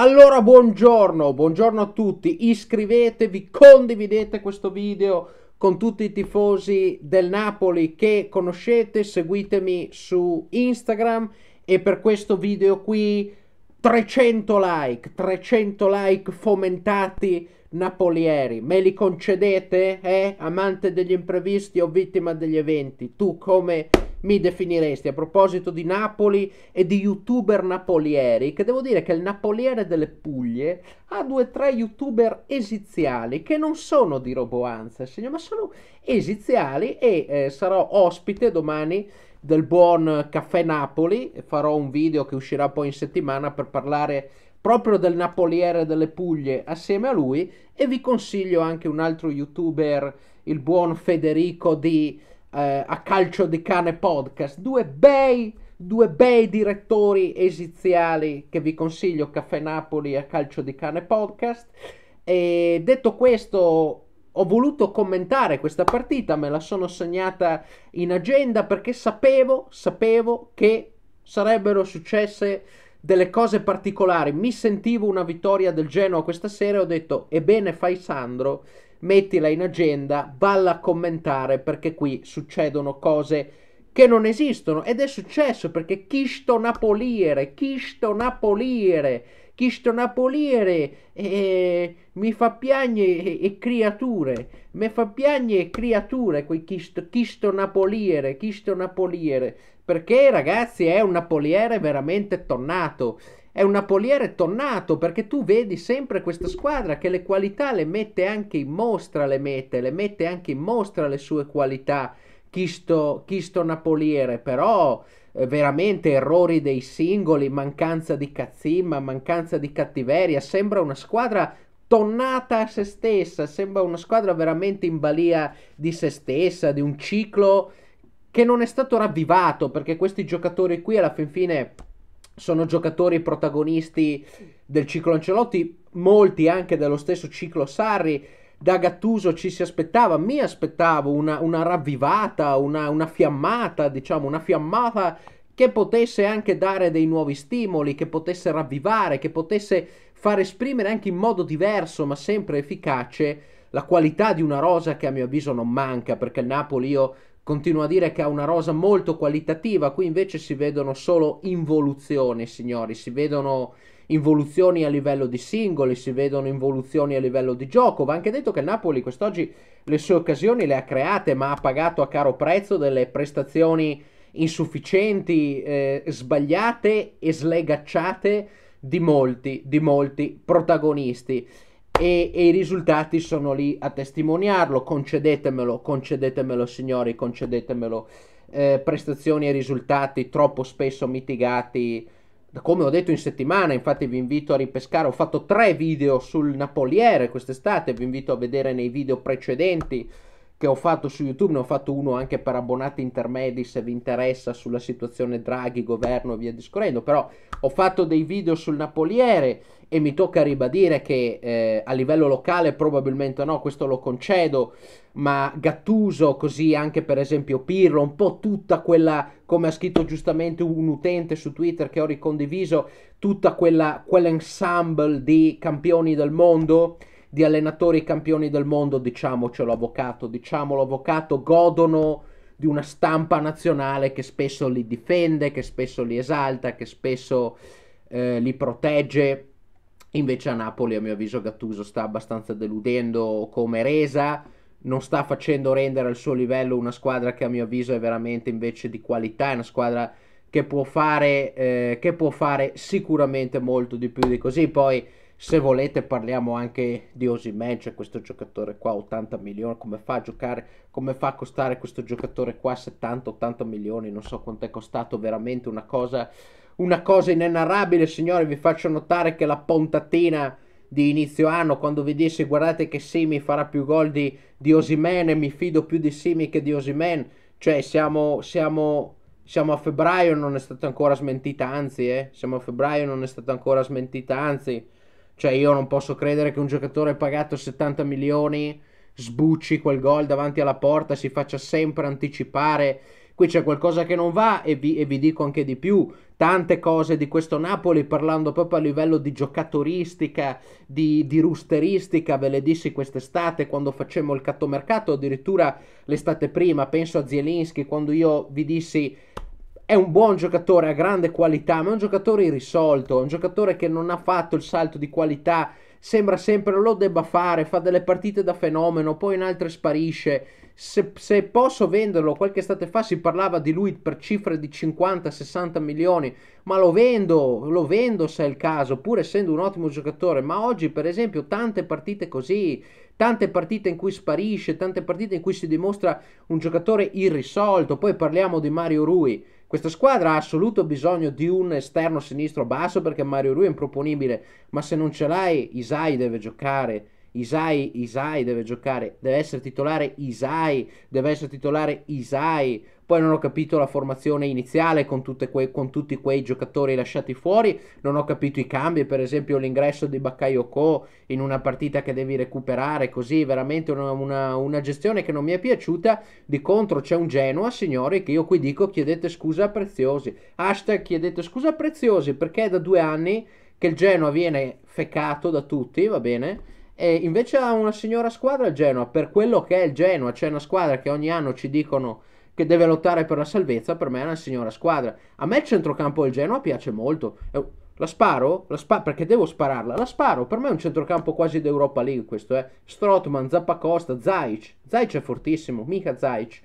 Allora buongiorno, buongiorno a tutti, iscrivetevi, condividete questo video con tutti i tifosi del Napoli che conoscete, seguitemi su Instagram e per questo video qui 300 like, 300 like fomentati napolieri, me li concedete? Eh? Amante degli imprevisti o vittima degli eventi, tu come mi definiresti a proposito di Napoli e di youtuber napolieri, che devo dire che il napoliere delle Puglie ha due o tre youtuber esiziali che non sono di roboanza, ma sono esiziali e eh, sarò ospite domani del buon Caffè Napoli, farò un video che uscirà poi in settimana per parlare proprio del Napoliere delle Puglie assieme a lui e vi consiglio anche un altro youtuber, il buon Federico di eh, a calcio di cane podcast, due bei, due bei direttori esiziali che vi consiglio, Caffè Napoli a calcio di cane podcast. E detto questo, ho voluto commentare questa partita, me la sono segnata in agenda perché sapevo, sapevo che sarebbero successe delle cose particolari. Mi sentivo una vittoria del Genoa questa sera e ho detto, ebbene fai Sandro, mettila in agenda, balla a commentare perché qui succedono cose che non esistono ed è successo perché Chisto Napoliere, Chisto Napoliere, Chisto Napoliere e eh, mi fa piagne e, e, creature, mi fa piagne e creature quei Chisto, Chisto Napoliere, Chisto Napoliere, perché ragazzi è un Napoliere veramente tornato è un Napoliere tonnato perché tu vedi sempre questa squadra che le qualità le mette anche in mostra, le mette, le mette anche in mostra le sue qualità. Chisto, Chisto Napoliere, però eh, veramente errori dei singoli, mancanza di cazzimma, mancanza di cattiveria, sembra una squadra tonnata a se stessa, sembra una squadra veramente in balia di se stessa, di un ciclo che non è stato ravvivato perché questi giocatori qui alla fin fine sono giocatori protagonisti del ciclo Ancelotti, molti anche dello stesso ciclo Sarri. Da Gattuso ci si aspettava, mi aspettavo una, una ravvivata, una, una fiammata, diciamo, una fiammata che potesse anche dare dei nuovi stimoli, che potesse ravvivare, che potesse far esprimere anche in modo diverso ma sempre efficace la qualità di una rosa che a mio avviso non manca perché il Napoli io Continua a dire che ha una rosa molto qualitativa, qui invece si vedono solo involuzioni, signori, si vedono involuzioni a livello di singoli, si vedono involuzioni a livello di gioco. Va anche detto che il Napoli quest'oggi le sue occasioni le ha create, ma ha pagato a caro prezzo delle prestazioni insufficienti, eh, sbagliate e slegacciate di molti, di molti protagonisti e, e, i risultati sono lì a testimoniarlo. Concedetemelo, concedetemelo signori, concedetemelo. Eh, prestazioni e risultati troppo spesso mitigati, come ho detto in settimana, infatti vi invito a ripescare, ho fatto tre video sul Napoliere quest'estate, vi invito a vedere nei video precedenti che ho fatto su YouTube, ne ho fatto uno anche per abbonati intermedi se vi interessa sulla situazione Draghi, governo e via discorrendo, però ho fatto dei video sul Napoliere e mi tocca ribadire che eh, a livello locale probabilmente no, questo lo concedo, ma Gattuso, così anche per esempio Pirlo, un po' tutta quella, come ha scritto giustamente un utente su Twitter che ho ricondiviso, tutta quella, quell'ensemble di campioni del mondo di allenatori campioni del mondo, diciamocelo avvocato, diciamolo avvocato, godono di una stampa nazionale che spesso li difende, che spesso li esalta, che spesso eh, li protegge. Invece a Napoli, a mio avviso, Gattuso sta abbastanza deludendo come resa, non sta facendo rendere al suo livello una squadra che a mio avviso è veramente invece di qualità, è una squadra che può fare, eh, che può fare sicuramente molto di più di così. Poi se volete parliamo anche di Osimen, cioè questo giocatore qua 80 milioni, come fa a giocare, come fa a costare questo giocatore qua 70-80 milioni, non so quanto è costato, veramente una cosa, una cosa inenarrabile signori, vi faccio notare che la pontatina di inizio anno quando vi dissi guardate che Simi farà più gol di, di Osimen e mi fido più di Simi che di Osimen, cioè siamo, siamo siamo a febbraio non è stata ancora smentita, anzi, eh? siamo a febbraio non è stata ancora smentita, anzi, cioè io non posso credere che un giocatore pagato 70 milioni sbucci quel gol davanti alla porta, si faccia sempre anticipare. Qui c'è qualcosa che non va e vi, e vi, dico anche di più. Tante cose di questo Napoli, parlando proprio a livello di giocatoristica, di, di rusteristica, ve le dissi quest'estate quando facemmo il cattomercato, addirittura l'estate prima, penso a Zielinski, quando io vi dissi è un buon giocatore, ha grande qualità, ma è un giocatore irrisolto, è un giocatore che non ha fatto il salto di qualità, sembra sempre lo debba fare, fa delle partite da fenomeno, poi in altre sparisce. Se, se posso venderlo, qualche estate fa si parlava di lui per cifre di 50-60 milioni, ma lo vendo, lo vendo se è il caso, pur essendo un ottimo giocatore, ma oggi per esempio tante partite così, tante partite in cui sparisce, tante partite in cui si dimostra un giocatore irrisolto, poi parliamo di Mario Rui questa squadra ha assoluto bisogno di un esterno sinistro basso perché Mario Rui è improponibile, ma se non ce l'hai Isai deve giocare. Isai, Isai deve giocare, deve essere titolare Isai, deve essere titolare Isai. Poi non ho capito la formazione iniziale con, que- con tutti quei giocatori lasciati fuori, non ho capito i cambi, per esempio l'ingresso di Bakayoko in una partita che devi recuperare, così veramente una, una, una gestione che non mi è piaciuta. Di contro c'è un Genoa, signori, che io qui dico chiedete scusa a Preziosi. Hashtag chiedete scusa a Preziosi perché è da due anni che il Genoa viene fecato da tutti, va bene? E invece ha una signora squadra il Genoa, per quello che è il Genoa, c'è una squadra che ogni anno ci dicono che deve lottare per la salvezza, per me è una signora squadra. A me il centrocampo del Genoa piace molto. Eh, la sparo? La spa perché devo spararla? La sparo. Per me è un centrocampo quasi d'Europa League questo, eh. Strotman, Zappacosta, Zaic. Zaic è fortissimo, mica Zaic.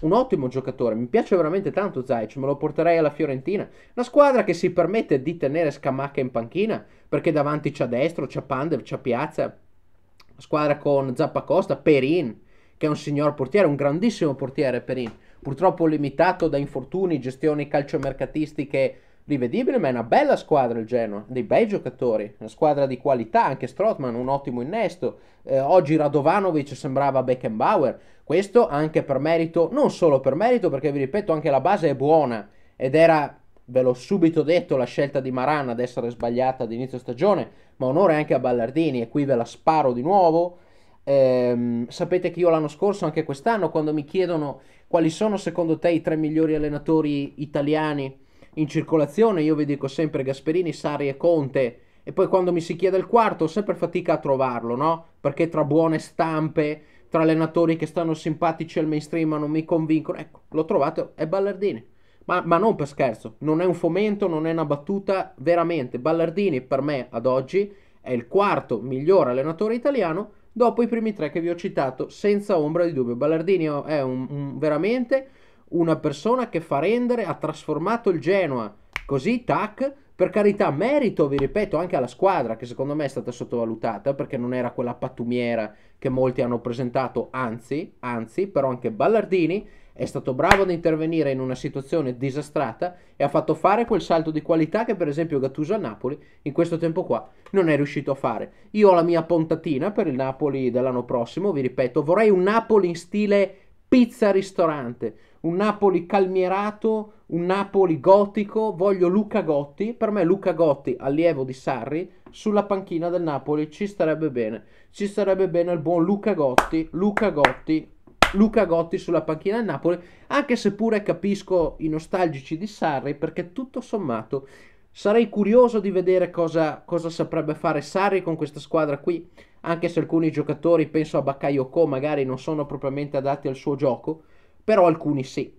Un ottimo giocatore, mi piace veramente tanto Zaic, me lo porterei alla Fiorentina. Una squadra che si permette di tenere Scamacca in panchina, perché davanti c'ha Destro, c'ha Pandev, c'ha Piazza. Una squadra con Zappacosta, Perin, che è un signor portiere, un grandissimo portiere Perin purtroppo limitato da infortuni, gestioni calciomercatistiche rivedibili, ma è una bella squadra il Genoa, dei bei giocatori, una squadra di qualità, anche Strotman un ottimo innesto, eh, oggi Radovanovic sembrava Beckenbauer, questo anche per merito, non solo per merito, perché vi ripeto anche la base è buona ed era, ve l'ho subito detto, la scelta di Maran ad essere sbagliata ad inizio stagione, ma onore anche a Ballardini e qui ve la sparo di nuovo. Ehm, sapete che io l'anno scorso, anche quest'anno, quando mi chiedono quali sono secondo te i tre migliori allenatori italiani in circolazione, io vi dico sempre Gasperini, Sari e Conte. E poi quando mi si chiede il quarto, ho sempre fatica a trovarlo, no? Perché tra buone stampe, tra allenatori che stanno simpatici al mainstream ma non mi convincono, ecco, l'ho trovato, è Ballardini. Ma, ma, non per scherzo, non è un fomento, non è una battuta, veramente. Ballardini per me ad oggi è il quarto miglior allenatore italiano dopo i primi tre che vi ho citato, senza ombra di dubbio. Ballardini è un, un, veramente una persona che fa rendere, ha trasformato il Genoa così, tac, per carità, merito, vi ripeto, anche alla squadra che secondo me è stata sottovalutata perché non era quella pattumiera che molti hanno presentato, anzi, anzi, però anche Ballardini è stato bravo ad intervenire in una situazione disastrata e ha fatto fare quel salto di qualità che per esempio Gattuso a Napoli in questo tempo qua non è riuscito a fare. Io ho la mia pontatina per il Napoli dell'anno prossimo, vi ripeto, vorrei un Napoli in stile pizza ristorante, un Napoli calmierato, un Napoli gotico, voglio Luca Gotti, per me Luca Gotti, allievo di Sarri, sulla panchina del Napoli ci starebbe bene, ci starebbe bene il buon Luca Gotti, Luca Gotti, Luca Gotti sulla panchina del Napoli, anche se pure capisco i nostalgici di Sarri, perché tutto sommato sarei curioso di vedere cosa, cosa saprebbe fare Sarri con questa squadra qui, anche se alcuni giocatori, penso a Bakayoko, magari non sono propriamente adatti al suo gioco, però alcuni sì.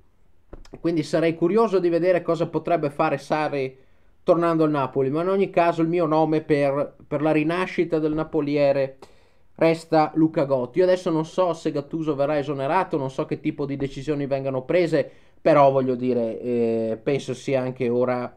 Quindi sarei curioso di vedere cosa potrebbe fare Sarri tornando al Napoli, ma in ogni caso il mio nome per, per la rinascita del Napoliere resta Luca Gotti. Io adesso non so se Gattuso verrà esonerato, non so che tipo di decisioni vengano prese, però voglio dire, eh, penso sia anche ora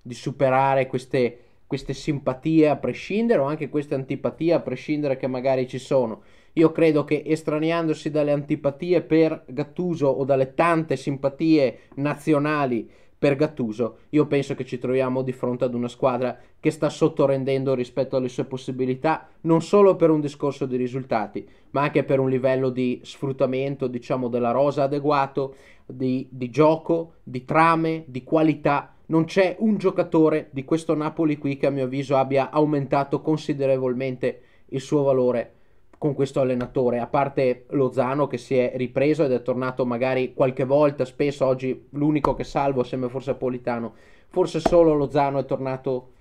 di superare queste, queste simpatie a prescindere o anche queste antipatie a prescindere che magari ci sono. Io credo che estraniandosi dalle antipatie per Gattuso o dalle tante simpatie nazionali per Gattuso. Io penso che ci troviamo di fronte ad una squadra che sta sottorendendo rispetto alle sue possibilità, non solo per un discorso di risultati, ma anche per un livello di sfruttamento, diciamo, della rosa adeguato, di, di gioco, di trame, di qualità. Non c'è un giocatore di questo Napoli qui che a mio avviso abbia aumentato considerevolmente il suo valore con questo allenatore, a parte Lozano che si è ripreso ed è tornato magari qualche volta, spesso oggi l'unico che salvo assieme forse a Politano, forse solo Lozano è tornato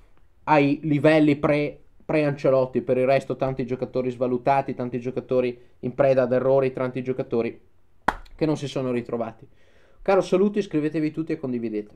ai livelli pre, pre Ancelotti, per il resto tanti giocatori svalutati, tanti giocatori in preda ad errori, tanti giocatori che non si sono ritrovati. Caro saluto, iscrivetevi tutti e condividete.